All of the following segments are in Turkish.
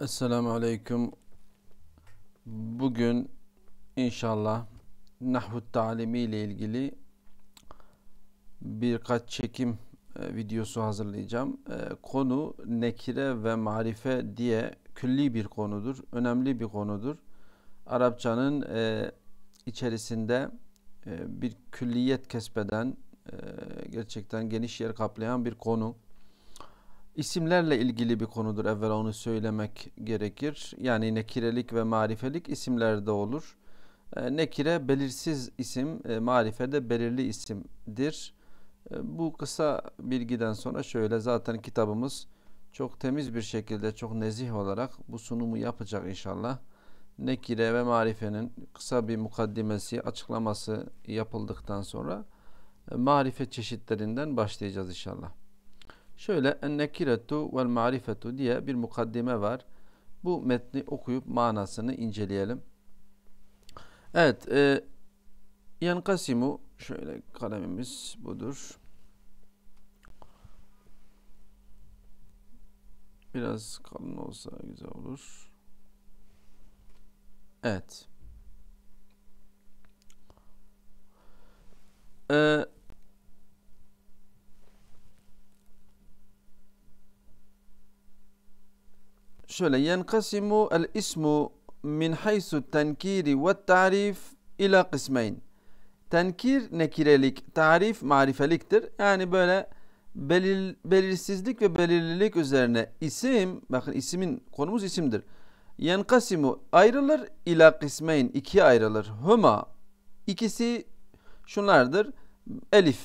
Esselamu Aleyküm. Bugün inşallah Nahvut Talimi ile ilgili birkaç çekim e, videosu hazırlayacağım. E, konu nekire ve marife diye külli bir konudur. Önemli bir konudur. Arapçanın e, içerisinde bir külliyet kesbeden gerçekten geniş yer kaplayan bir konu. İsimlerle ilgili bir konudur. Evvela onu söylemek gerekir. Yani nekirelik ve marifelik isimlerde olur. E, nekire belirsiz isim, e, marife de belirli isimdir. E, bu kısa bilgiden sonra şöyle zaten kitabımız çok temiz bir şekilde, çok nezih olarak bu sunumu yapacak inşallah. Nekire ve marifenin kısa bir mukaddimesi, açıklaması yapıldıktan sonra marife çeşitlerinden başlayacağız inşallah. Şöyle ennekiretu vel marifetu diye bir mukaddime var. Bu metni okuyup manasını inceleyelim. Evet. E, yankasimu şöyle kalemimiz budur. Biraz kalın olsa güzel olur. Evet. Ee, şöyle yenkasimu el ismu min haysu tenkiri ve tarif ila kısmayın. Tenkir nekirelik, tarif marifeliktir. Yani böyle belir, belirsizlik ve belirlilik üzerine isim, bakın isimin konumuz isimdir. Yenkasimu ayrılır ila kısmayın. ikiye ayrılır. Huma, ikisi şunlardır. Elif,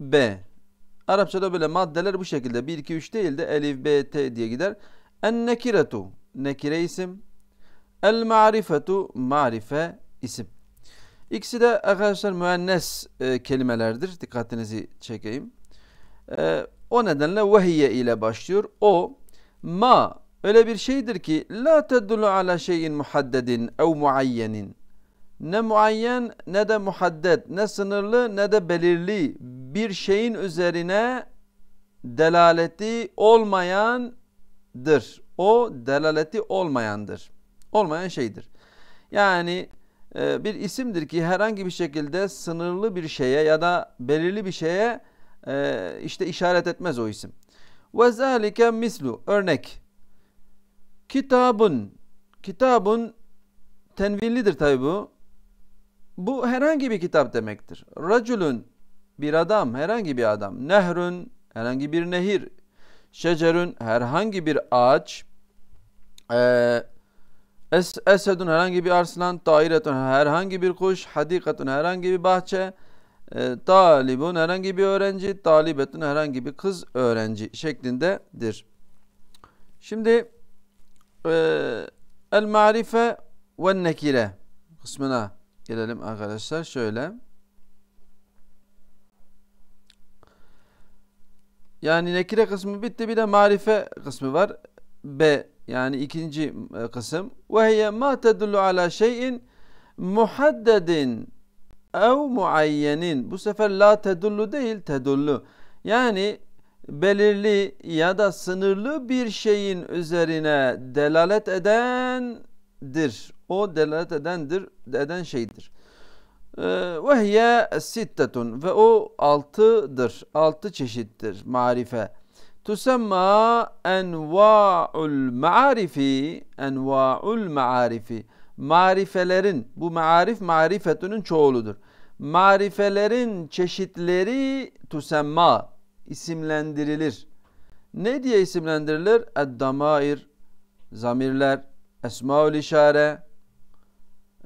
B. Arapçada böyle maddeler bu şekilde. 1, 2, 3 değil de elif, B, T diye gider. En-nekiretu nekire isim. El-ma'rifetu marife isim. İkisi de arkadaşlar müennes e, kelimelerdir. Dikkatinizi çekeyim. E, o nedenle vehiye ile başlıyor. O ma öyle bir şeydir ki la tedulu ala şeyin muhaddedin ev muayyenin. Ne muayyen ne de muhaddet, ne sınırlı ne de belirli bir şeyin üzerine delaleti olmayan dir. O delaleti olmayandır. Olmayan şeydir. Yani e, bir isimdir ki herhangi bir şekilde sınırlı bir şeye ya da belirli bir şeye e, işte işaret etmez o isim. Ve zalike mislu örnek. Kitabun. Kitabun tenvillidir tabi bu. Bu herhangi bir kitap demektir. Raculun bir adam, herhangi bir adam. Nehrün, herhangi bir nehir şecerün herhangi bir ağaç e, es, esedun herhangi bir arslan tairetun herhangi bir kuş hadikatun herhangi bir bahçe e, talibun herhangi bir öğrenci talibetun herhangi bir kız öğrenci şeklindedir. Şimdi e, el marife ve nekire kısmına gelelim arkadaşlar şöyle. Yani nekire kısmı bitti bir de marife kısmı var. B yani ikinci e, kısım. Ve hiye ma tedullu ala şeyin muhaddedin ev muayyenin. Bu sefer la tedullu değil tedullu. Yani belirli ya da sınırlı bir şeyin üzerine delalet edendir. O delalet edendir, eden şeydir. Ee, وَهِيَ sittetun Ve o altıdır, altı çeşittir marife. Tusemma enva'ul ma'arifi, enva'ul ma'arifi. Marifelerin, bu ma'arif marifetunun çoğuludur. Marifelerin çeşitleri tusemma, isimlendirilir. Ne diye isimlendirilir? Eddamair, zamirler, esmaül işare,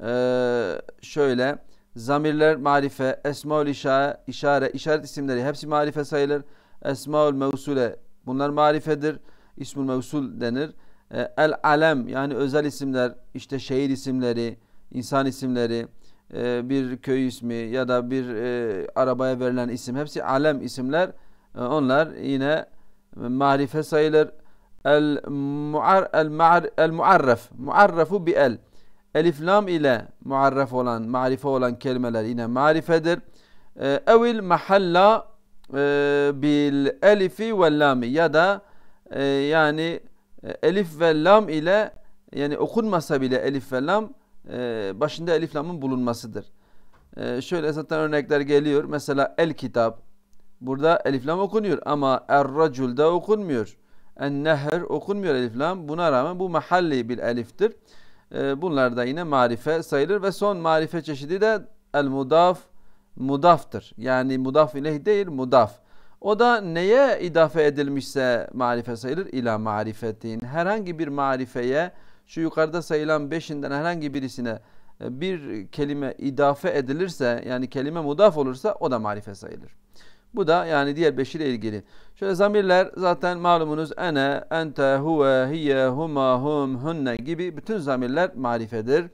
ee, şöyle Zamirler marife, esmaül işare, işare, işaret isimleri hepsi marife sayılır. Esmaül mevsule bunlar marifedir. İsmül mevsul denir. E, el alem yani özel isimler işte şehir isimleri, insan isimleri, e, bir köy ismi ya da bir e, arabaya verilen isim hepsi alem isimler. Onlar yine marife sayılır. El muar el muarref. Muarrefu bi el elif lam ile muarref olan, marife olan kelimeler yine marifedir. Ee, evil mahalla e, bil elifi ve lami ya da e, yani e, elif ve lam ile yani okunmasa bile elif ve lam başında elif lamın bulunmasıdır. şöyle zaten örnekler geliyor. Mesela el kitap burada elif lam okunuyor ama er racul da okunmuyor. En nehr okunmuyor elif lam. Buna rağmen bu mahalli bir eliftir. Ee, bunlar da yine marife sayılır ve son marife çeşidi de el mudaf mudaftır. Yani mudaf ileh değil mudaf. O da neye idafe edilmişse marife sayılır ila marifetin. Herhangi bir marifeye şu yukarıda sayılan beşinden herhangi birisine e, bir kelime idafe edilirse yani kelime mudaf olursa o da marife sayılır. Bu da yani diğer beşi ile ilgili. Şöyle zamirler zaten malumunuz ene, ente, huve, hiye, huma, hum, hunne gibi bütün zamirler marifedir.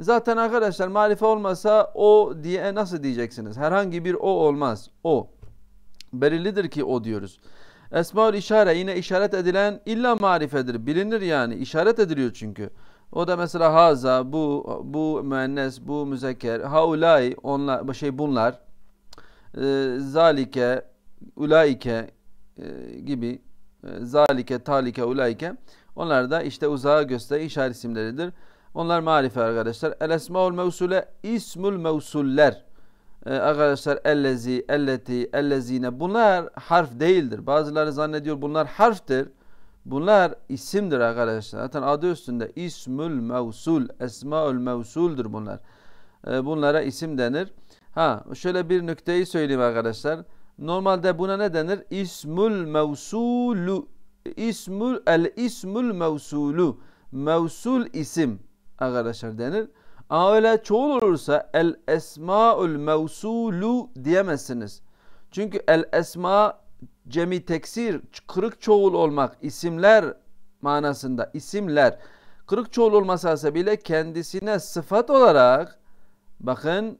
Zaten arkadaşlar marife olmasa o diye nasıl diyeceksiniz? Herhangi bir o olmaz. O. Belirlidir ki o diyoruz. Esmaül işare yine işaret edilen illa marifedir. Bilinir yani. işaret ediliyor çünkü. O da mesela haza, bu, bu müennes, bu müzekker, haulay, onlar, şey bunlar e, zalike, ulaike e, gibi e, zalike, talike, ulaike onlar da işte uzağa gösteren işaret isimleridir. Onlar marife arkadaşlar. El esmaul mevsule ismul mevsuller. Ee, arkadaşlar ellezi, elleti, ellezine bunlar harf değildir. Bazıları zannediyor bunlar harftir. Bunlar isimdir arkadaşlar. Zaten adı üstünde ismül mevsul, esmaül mevsuldur bunlar. Ee, bunlara isim denir. Ha şöyle bir nükteyi söyleyeyim arkadaşlar. Normalde buna ne denir? İsmül mevsulu. İsmül el ismül mevsulu. Mevsul isim arkadaşlar denir. Ama öyle çoğul olursa el esmaul mevsulu diyemezsiniz. Çünkü el esma cemi teksir, kırık çoğul olmak, isimler manasında, isimler. Kırık çoğul olmasa bile kendisine sıfat olarak bakın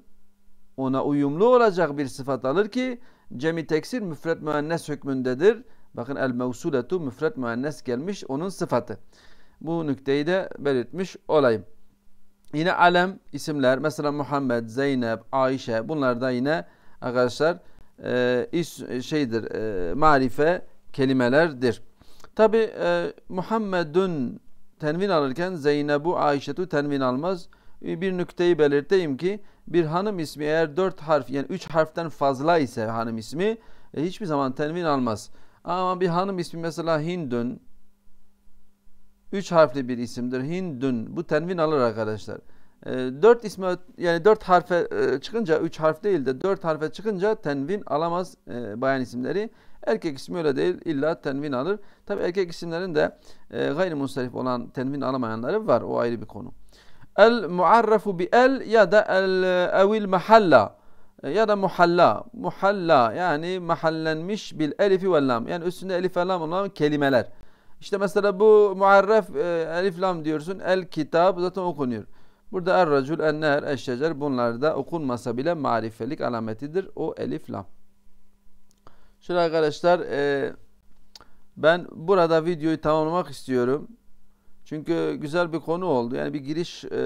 ona uyumlu olacak bir sıfat alır ki cemi teksir müfret müennes hükmündedir. Bakın el mevsuletu müfret müennes gelmiş onun sıfatı. Bu nükteyi de belirtmiş olayım. Yine alem isimler mesela Muhammed, Zeynep, Ayşe bunlar da yine arkadaşlar e, is, şeydir e, marife kelimelerdir. Tabi e, Muhammedun tenvin alırken Zeynebu Ayşetu tenvin almaz. Ee, bir nükteyi belirteyim ki bir hanım ismi eğer dört harf yani üç harften fazla ise hanım ismi e, hiçbir zaman tenvin almaz. Ama bir hanım ismi mesela Hindun üç harfli bir isimdir. Hindun bu tenvin alır arkadaşlar. E, dört isme yani dört harfe e, çıkınca üç harf değil de dört harfe çıkınca tenvin alamaz e, bayan isimleri. Erkek ismi öyle değil illa tenvin alır. Tabi erkek isimlerin de e, gayrimustarif olan tenvin alamayanları var o ayrı bir konu. El muarrafu bi el ya da el e, evil mahalla e, ya da muhalla. Muhalla yani mahallenmiş bil elifi ve lam. Yani üstünde elif ve lam olan kelimeler. İşte mesela bu muarraf e, elif lam diyorsun. El kitab zaten okunuyor. Burada er racul, en neher, eşşecer bunlar da okunmasa bile marifelik alametidir. O elif lam. Şöyle arkadaşlar e, ben burada videoyu tamamlamak istiyorum. Çünkü güzel bir konu oldu. Yani bir giriş e,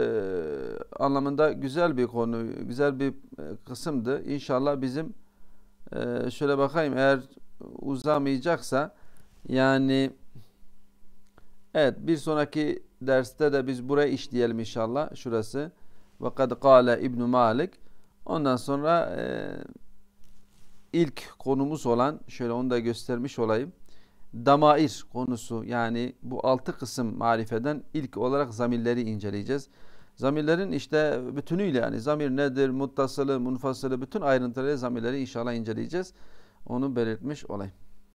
anlamında güzel bir konu, güzel bir e, kısımdı. İnşallah bizim e, şöyle bakayım eğer uzamayacaksa yani evet bir sonraki derste de biz buraya işleyelim inşallah şurası. Ve kad kâle İbn Malik. Ondan sonra e, ilk konumuz olan şöyle onu da göstermiş olayım damair konusu yani bu altı kısım marifeden ilk olarak zamirleri inceleyeceğiz. Zamirlerin işte bütünüyle yani zamir nedir, muttasılı, munfasılı bütün ayrıntıları zamirleri inşallah inceleyeceğiz. Onu belirtmiş olayım.